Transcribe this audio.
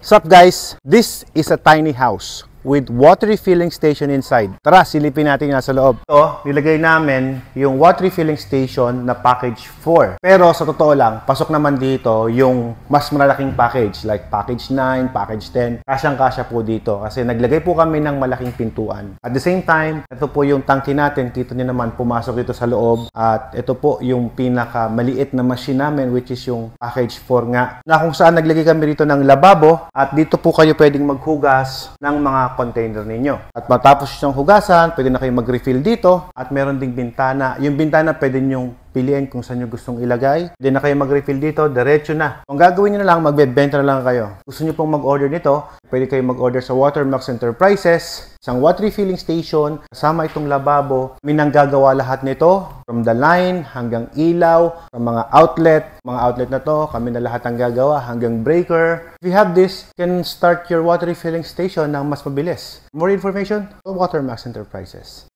Sup guys, this is a tiny house with water refilling station inside. Tara, silipin natin yung nasa loob. Ito, nilagay namin yung water refilling station na package 4. Pero sa totoo lang, pasok naman dito yung mas malaking package like package 9, package 10. Kasyang-kasya po dito kasi naglagay po kami ng malaking pintuan. At the same time, ito po yung tangke natin. Kita niyo naman, pumasok dito sa loob. At ito po yung pinakamaliit na machine namin which is yung package 4 nga. Na kung saan naglagay kami dito ng lababo at dito po kayo pwedeng maghugas ng mga container ninyo. At matapos siyang hugasan, pwede na kayong mag-refill dito at meron ding bintana. Yung bintana pwede nyong piliin kung saan nyo gustong ilagay. Pwede na kayong mag-refill dito, diretso na. Kung gagawin nyo na lang, magbebenta na lang kayo. Gusto nyo pong mag-order nito, pwede kayong mag-order sa Watermax Enterprises Isang water refilling station, kasama itong lababo, minanggagawa lahat nito from the line hanggang ilaw, from mga outlet. Mga outlet na to, kami na lahat ang gagawa hanggang breaker. If you have this, you can start your water refilling station ng mas mabilis. More information, Watermax Enterprises.